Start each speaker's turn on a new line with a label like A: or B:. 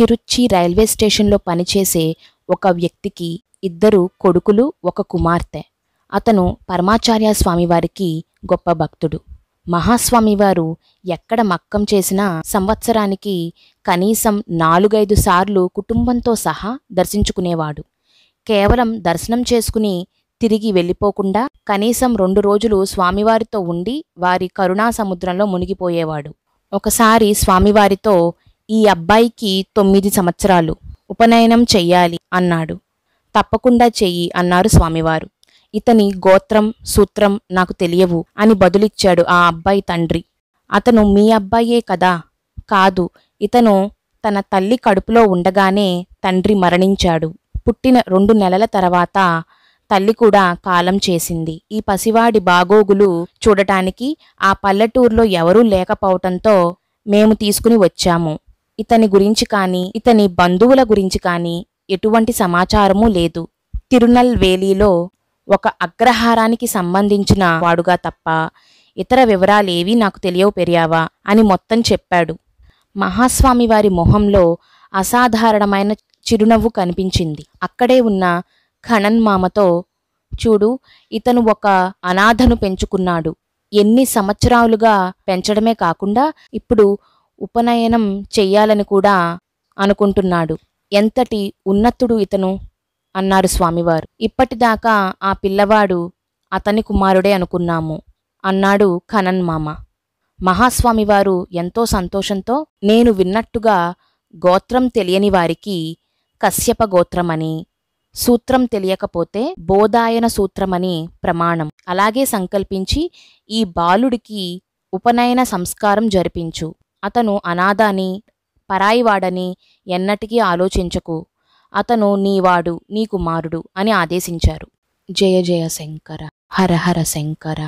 A: Trichy railway స్టేషన్లో పనిచేసే ఒక వ్యక్తికి ఇద్దరు కొడుకులు ఒక కుమార్తె అతను పరమాచార్య స్వామివారికి గొప్ప భక్తుడు మహాస్వామివారు ఎక్కడ మక్కం చేసినా సంవత్సరానికి కనీసం నాలుగైదు సార్లు కుటుంబంతో సహా దర్శించుకునేవాడు కేవలం దర్శనం చేసుకుని తిరిగి వెళ్ళిపోకుండా కనీసం రెండు రోజులు స్వామివారితో ఉండి వారి కరుణా సముద్రంలో మునిగిపోయేవాడు ఒకసారి స్వామివారితో ఈ అబ్బాయికి తొమ్మిది సంవత్సరాలు ఉపనయనం చెయ్యాలి అన్నాడు తప్పకుండా చెయ్యి అన్నారు స్వామివారు ఇతని గోత్రం సూత్రం నాకు తెలియవు అని బదులిచ్చాడు ఆ అబ్బాయి తండ్రి అతను మీ అబ్బాయే కదా కాదు ఇతను తన తల్లి కడుపులో ఉండగానే తండ్రి మరణించాడు పుట్టిన రెండు నెలల తర్వాత తల్లి కూడా కాలం చేసింది ఈ పసివాడి బాగోగులు చూడటానికి ఆ పల్లెటూరులో ఎవరూ లేకపోవటంతో మేము తీసుకుని వచ్చాము ఇతని గురించి కానీ ఇతని బంధువుల గురించి కానీ ఎటువంటి సమాచారము లేదు తిరునల్వేలీలో ఒక అగ్రహారానికి సంబంధించిన వాడుగా తప్ప ఇతర వివరాలేవీ నాకు తెలియవు పెరియావా అని మొత్తం చెప్పాడు మహాస్వామి వారి మొహంలో అసాధారణమైన చిరునవ్వు కనిపించింది అక్కడే ఉన్న ఖనన్ మామతో చూడు ఇతను ఒక అనాథను పెంచుకున్నాడు ఎన్ని సంవత్సరాలుగా పెంచడమే కాకుండా ఇప్పుడు ఉపనయనం చెయ్యాలని కూడా అనుకుంటున్నాడు ఎంతటి ఉన్నతుడు ఇతను అన్నారు స్వామివారు ఇప్పటిదాకా ఆ పిల్లవాడు అతని కుమారుడే అనుకున్నాము అన్నాడు కనన్ మామ మహాస్వామివారు ఎంతో సంతోషంతో నేను విన్నట్టుగా గోత్రం తెలియని వారికి కశ్యప గోత్రమని సూత్రం తెలియకపోతే బోధాయన సూత్రమని ప్రమాణం అలాగే సంకల్పించి ఈ బాలుడికి ఉపనయన సంస్కారం జరిపించు అతను అనాథాని పరాయివాడని ఎన్నటికీ ఆలోచించకు అతను నీవాడు నీ కుమారుడు అని ఆదేశించారు జయ జయ శంకర హర హర శంకర